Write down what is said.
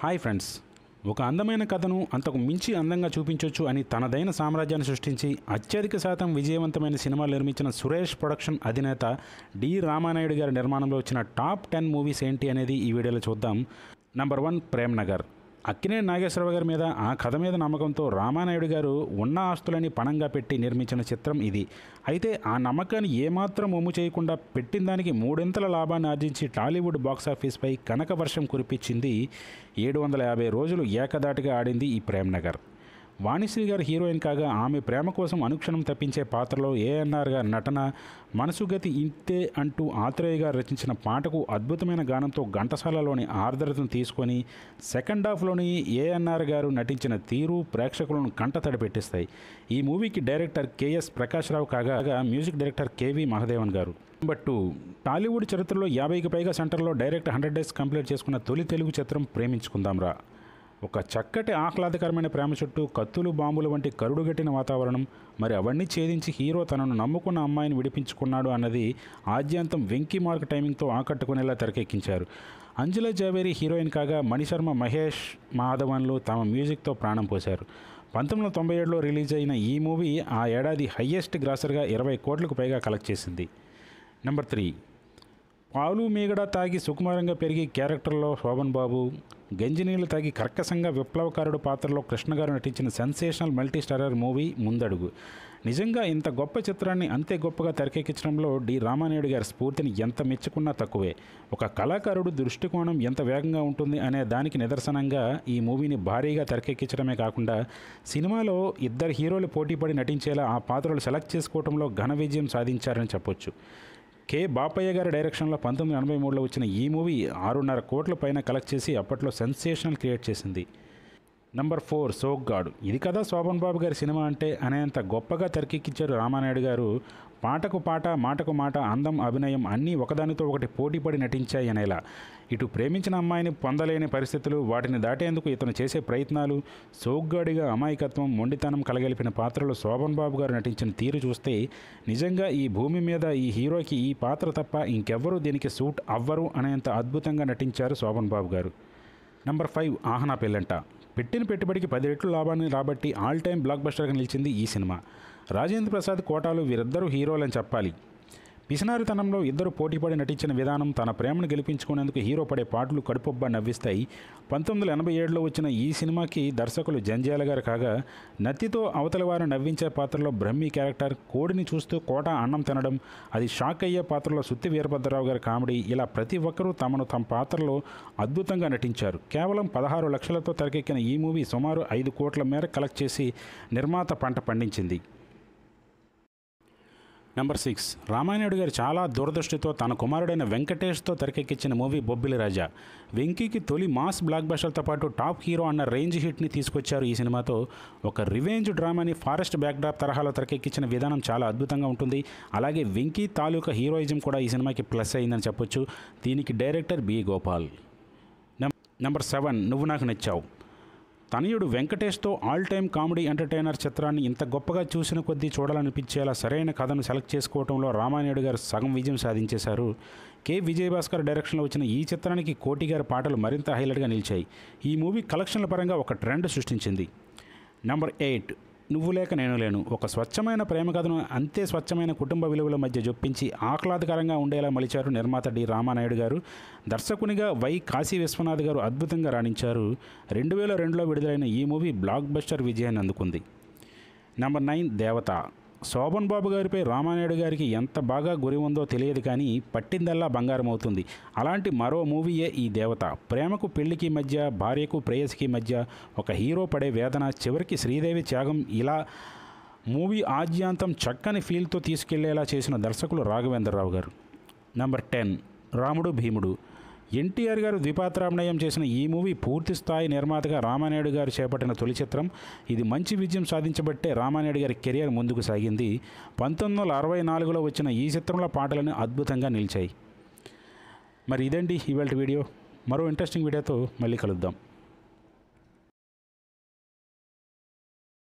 hi friends ఒక అందమైన కథను అంతకు మించి అందంగా చూపించవచ్చు అని తనదైన సామ్రాజ్యాన్ని సృష్టించి అత్యధిక శాతం విజయవంతమైన సినిమాలు నిర్మించిన సురేష్ ప్రొడక్షన్ అధినేత డి రామానాయుడు గారి నిర్మాణంలో వచ్చిన టాప్ టెన్ మూవీస్ ఏంటి అనేది ఈ వీడియోలో చూద్దాం నంబర్ వన్ ప్రేమ్ నగర్ అక్కినే నాగేశ్వరరావు గారి మీద ఆ కథ మీద నమ్మకంతో రామానాయుడు గారు ఉన్న ఆస్తులని పణంగా పెట్టి నిర్మించిన చిత్రం ఇది అయితే ఆ నమ్మకాన్ని ఏమాత్రం ఒమ్ము చేయకుండా పెట్టిన దానికి మూడింతల లాభాన్ని ఆర్జించి టాలీవుడ్ బాక్సాఫీస్పై కనక వర్షం కురిపించింది ఏడు వందల యాభై రోజులు ఏకదాటిగా ఆడింది ఈ ప్రేమ్నగర్ వాణిశ్రీ గారు హీరోయిన్ కాగా ఆమె ప్రేమ కోసం అనుక్షణం తప్పించే పాత్రలో ఏఎన్ఆర్ గారి నటన మనసుగతి ఇంతే అంటూ ఆత్రేయ గారు రచించిన పాటకు అద్భుతమైన గానంతో ఘంటసాలలోని ఆర్ద్రతను తీసుకొని సెకండ్ హాఫ్లోని ఏఎన్ఆర్ గారు నటించిన తీరు ప్రేక్షకులను కంట తడిపెట్టిస్తాయి ఈ మూవీకి డైరెక్టర్ కేఎస్ ప్రకాష్ రావు కాగా మ్యూజిక్ డైరెక్టర్ కేవి మహదేవన్ గారు బట్టు టాలీవుడ్ చరిత్రలో యాభైకి పైగా సెంటర్లో డైరెక్ట్ హండ్రెడ్ డేస్ కంప్లీట్ చేసుకున్న తొలి తెలుగు చిత్రం ప్రేమించుకుందాం రా ఒక చక్కటి ఆహ్లాదకరమైన ప్రేమ చుట్టూ కత్తులు బాంబులు వంటి కరుడుగట్టిన వాతావరణం మరి అవన్నీ ఛేదించి హీరో తనను నమ్ముకున్న అమ్మాయిని విడిపించుకున్నాడు అన్నది ఆద్యంతం వెంకీ మార్క్ టైమింగ్తో ఆకట్టుకునేలా తెరకెక్కించారు అంజుల జావేరి హీరోయిన్ కాగా మణిశర్మ మహేష్ మాధవన్లు తమ మ్యూజిక్తో ప్రాణం పోశారు పంతొమ్మిది వందల తొంభై ఏడులో రిలీజ్ అయిన ఈ మూవీ ఆ ఏడాది హయ్యెస్ట్ గ్రాసర్గా ఇరవై కోట్లకు పైగా కలెక్ట్ చేసింది నెంబర్ త్రీ ఆలు మీగడ తాగి సుకుమారంగా పెరిగి క్యారెక్టర్లో శోభన్ బాబు గంజినీళ్ళు తాగి కర్కసంగా విప్లవకారుడు పాత్రలో కృష్ణ గారు నటించిన సెన్సేషనల్ మల్టీ స్టారర్ మూవీ ముందడుగు నిజంగా ఇంత గొప్ప చిత్రాన్ని అంతే గొప్పగా తెరకెక్కించడంలో డి రామానాయుడు గారి స్ఫూర్తిని ఎంత మెచ్చుకున్నా తక్కువే ఒక కళాకారుడు దృష్టికోణం ఎంత వేగంగా ఉంటుంది అనే దానికి నిదర్శనంగా ఈ మూవీని భారీగా తెరకెక్కించడమే కాకుండా సినిమాలో ఇద్దరు హీరోలు పోటీపడి నటించేలా ఆ పాత్రలు సెలెక్ట్ చేసుకోవడంలో ఘన విజయం సాధించారని చెప్పొచ్చు కె బాపయ్య గారి డైరెక్షన్లో పంతొమ్మిది ఎనభై మూడులో వచ్చిన ఈ మూవీ ఆరున్నర కోట్ల పైన కలెక్ట్ చేసి అప్పట్లో సెన్సేషనల్ క్రియేట్ చేసింది నంబర్ ఫోర్ సోగ్గాడు ఇది కదా శోభన్ బాబు గారి సినిమా అంటే అనేంత గొప్పగా తెరకెక్కించారు రామానాయుడు గారు పాటకు పాట మాటకు మాట అందం అభినయం అన్నీ ఒకదానితో ఒకటి పోటీపడి నటించాయి అనేలా ఇటు ప్రేమించిన అమ్మాయిని పొందలేని పరిస్థితులు వాటిని దాటేందుకు ఇతను చేసే ప్రయత్నాలు సోగ్గాడిగా అమాయకత్వం మొండితనం కలగలిపిన పాత్రలో శోభన్ బాబు గారు నటించిన తీరు చూస్తే నిజంగా ఈ భూమి మీద ఈ హీరోకి ఈ పాత్ర తప్ప ఇంకెవ్వరూ దీనికి సూట్ అవ్వరు అనేంత అద్భుతంగా నటించారు శోభన్ బాబు గారు నంబర్ ఫైవ్ ఆహనా పెళ్ళంట పెట్టిన పెట్టుబడికి పది రెట్లు లాభాన్ని రాబట్టి ఆల్ టైమ్ బ్లాక్ బస్టర్గా నిలిచింది ఈ సినిమా రాజేంద్ర ప్రసాద్ కోటాలు వీరిద్దరూ హీరోలని చెప్పాలి పిసినారితనంలో ఇద్దరు పోటీపడి నటించిన విధానం తన ప్రేమను గెలిపించుకునేందుకు హీరో పడే పాటలు కడుపొబ్బ నవ్విస్తాయి పంతొమ్మిది వందల ఎనభై ఏడులో వచ్చిన ఈ సినిమాకి దర్శకులు జంజాల గారు కాగా నత్తితో అవతల నవ్వించే పాత్రలో బ్రహ్మి క్యారెక్టర్ కోడిని చూస్తూ కోట అన్నం తినడం అది షాక్ అయ్యే పాత్రలో సుత్తి వీరభద్రరావు గారి కామెడీ ఇలా ప్రతి ఒక్కరూ తమను తమ పాత్రలో అద్భుతంగా నటించారు కేవలం పదహారు లక్షలతో తెరకెక్కిన ఈ మూవీ సుమారు ఐదు కోట్ల మేర కలెక్ట్ చేసి నిర్మాత పంట పండించింది నెంబర్ సిక్స్ రామానాయుడు గారు చాలా దూరదృష్టితో తన కుమారుడైన వెంకటేష్తో తెరకెక్కించిన మూవీ బొబ్బిలి రాజా వెంకీకి తొలి మాస్ బ్లాక్ బస్టర్లతో పాటు టాప్ హీరో అన్న రేంజ్ హిట్ని తీసుకొచ్చారు ఈ సినిమాతో ఒక రివెంజ్ డ్రామాని ఫారెస్ట్ బ్యాక్డ్రాప్ తరహాలో తెరకెక్కించిన విధానం చాలా అద్భుతంగా ఉంటుంది అలాగే వెంకీ తాలూకా హీరోయిజం కూడా ఈ సినిమాకి ప్లస్ అయిందని చెప్పొచ్చు దీనికి director B Gopal number seven Nuvvu Naaku Nachavu తనయుడు వెంకటేష్తో ఆల్ టైమ్ కామెడీ ఎంటర్టైనర్ చిత్రాన్ని ఇంత గొప్పగా చూసిన కొద్దీ చూడాలనిపించేలా సరైన కథను సెలెక్ట్ చేసుకోవడంలో రామానాయుడు గారు సగం విజయం సాధించేశారు కె విజయభాస్కర్ డైరెక్షన్లో వచ్చిన ఈ చిత్రానికి కోటి గారి పాటలు మరింత హైలైట్గా నిలిచాయి ఈ మూవీ కలెక్షన్ల పరంగా ఒక ట్రెండ్ సృష్టించింది నెంబర్ ఎయిట్ నువ్వు లేక నేను లేను ఒక స్వచ్ఛమైన ప్రేమ కథను అంతే స్వచ్ఛమైన కుటుంబ విలువల మధ్య జొప్పించి ఆహ్లాదకరంగా ఉండేలా మలిచారు నిర్మాత డి రామానాయుడు గారు దర్శకునిగా వై కాశీ విశ్వనాథ్ గారు అద్భుతంగా రాణించారు రెండు వేల రెండులో విడుదలైన ఈ మూవీ బ్లాక్ బస్టర్ విజయాన్ని అందుకుంది నెంబర్ నైన్ దేవత శోభన్ బాబు గారిపై రామానాయుడు గారికి ఎంత బాగా గురి ఉందో తెలియదు కానీ పట్టిందల్లా బంగారం అవుతుంది అలాంటి మరో మూవీయే ఈ దేవత ప్రేమకు పెళ్లికి మధ్య భార్యకు ప్రేయసికి మధ్య ఒక హీరో పడే వేదన చివరికి శ్రీదేవి త్యాగం ఇలా మూవీ ఆద్యాంతం చక్కని ఫీల్తో తీసుకెళ్లేలా చేసిన దర్శకులు రాఘవేంద్రరావు గారు నెంబర్ టెన్ రాముడు భీముడు ఎన్టీఆర్ గారు ద్విపాత్రాభినయం చేసిన ఈ మూవీ పూర్తి స్థాయి నిర్మాతగా రామానాయుడు గారు చేపట్టిన తొలి చిత్రం ఇది మంచి విజయం సాధించబట్టే రామానాయుడు గారి కెరియర్ ముందుకు సాగింది పంతొమ్మిది వందల అరవై నాలుగులో వచ్చిన ఈ చిత్రంలో పాటలను అద్భుతంగా నిలిచాయి మరి ఇదండి ఇవాళ వీడియో మరో ఇంట్రెస్టింగ్ వీడియోతో మళ్ళీ కలుద్దాం